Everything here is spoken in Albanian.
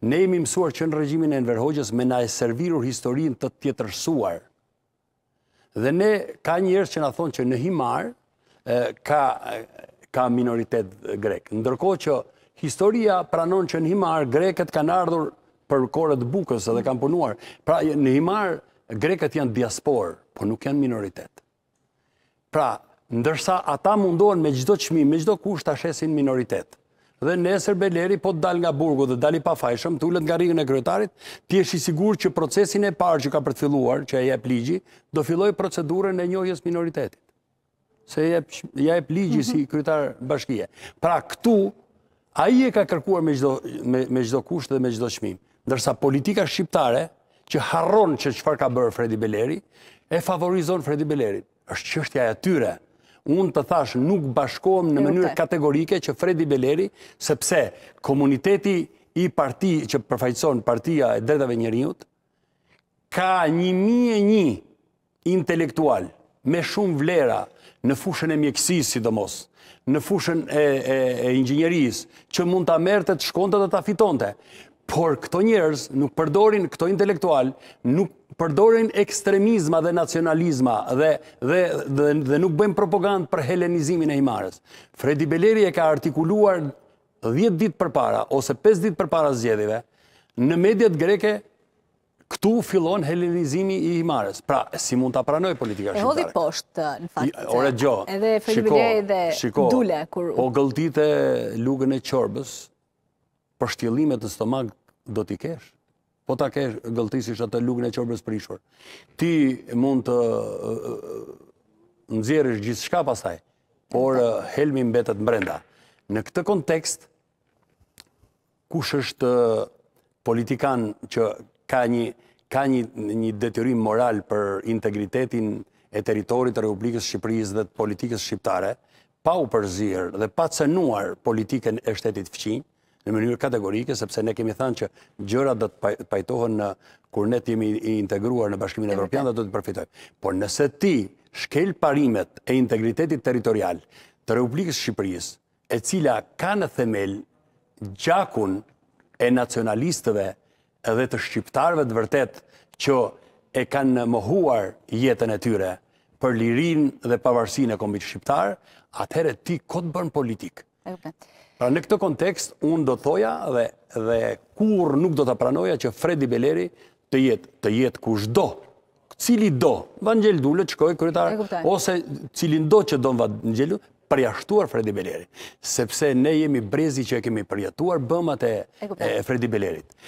Ne jemi mësuar që në regjimin e Enver Hoxhës me na e servirur historinë të tjetërsuar. Dhe ne ka njërës që na thonë që në Himar ka minoritet grek. Ndërko që historia pranon që në Himar greket kanë ardhur për korët bukës dhe kanë punuar. Pra në Himar greket janë diasporë, po nuk janë minoritet. Pra, ndërsa ata mundohen me gjdo qmi, me gjdo kusht të ashesin minoritetë dhe nesër Beleri po të dal nga burgu dhe dali pa fajshëm, të nga rigën e kryetarit, të i sigur që procesin e parë që ka për të filluar, që e jep ligji, do filloj procedurën e njohjes minoritetit. Se jep ligji mhm. si kryetar bashkije. Pra këtu, a i e ka kërkuar me gjdo kushtë dhe me gjdo shmim. Ndërsa politika shqiptare, që harron që qëfar ka bërë Fredi Beleri, e favorizon Fredi Beleri. është qështja e atyre, unë të thash nuk bashkohem në mënyrë kategorike që Fredi Beleri, sepse komuniteti i parti që përfajtëson partia e dretave njëriut, ka një e një intelektual me shumë vlera në fushën e mjekësis sidomos, në fushën e, e, ingjineris, që mund të amerte të shkonte dhe të fitonte por këto njerës nuk përdorin, këto intelektual, nuk përdorin ekstremizma dhe nacionalizma dhe, dhe, dhe, nuk bëjmë propagandë për helenizimin e imarës. Fredi Beleri e ka artikuluar 10 ditë për para, ose 5 ditë për para zjedhive, në mediat greke, këtu fillon helenizimi i imarës. Pra, si mund të pranoj politika shqiptare? E hodhi poshtë, në faktë. Ore, gjo, edhe shiko, dhe shiko, dule, kur... po gëlltite lugën e qorbës, për shtjelimet në stomak do t'i kesh. Po t'a kesh gëlltisisht atë lukën e qërbës prishur. Ti mund të nëzirësh gjithë shka pasaj, por helmi mbetet mbrenda. Në këtë kontekst, kush është politikan që ka një ka një detyrim moral për integritetin e teritorit të Republikës Shqipëris dhe të politikës shqiptare, pa u përzirë dhe pa cënuar politikën e shtetit fëqinjë, në mënyrë kategorike, sepse ne kemi thanë që gjërat dhe të pajtohën në kur ne të jemi integruar në bashkimin e Europian dhe të të përfitojmë. Por nëse ti shkel parimet e integritetit teritorial të Republikës Shqipëris, e cila ka në themel gjakun e nacionalistëve edhe të shqiptarve të vërtet që e kanë mëhuar jetën e tyre për lirin dhe pavarësin e kombit shqiptar, atëherë ti këtë bërnë politikë. Pra në këtë kontekst, unë do të thoja dhe kur nuk do të pranoja që Fredi Beleri të jetë, të jetë kush do, cili do, va në gjellë dule, qëkoj kërëtarë, ose cilin do që do në va në gjellë, përjashtuar Fredi Beleri, sepse ne jemi brezi që e kemi përjatuar bëmat e Fredi Belerit.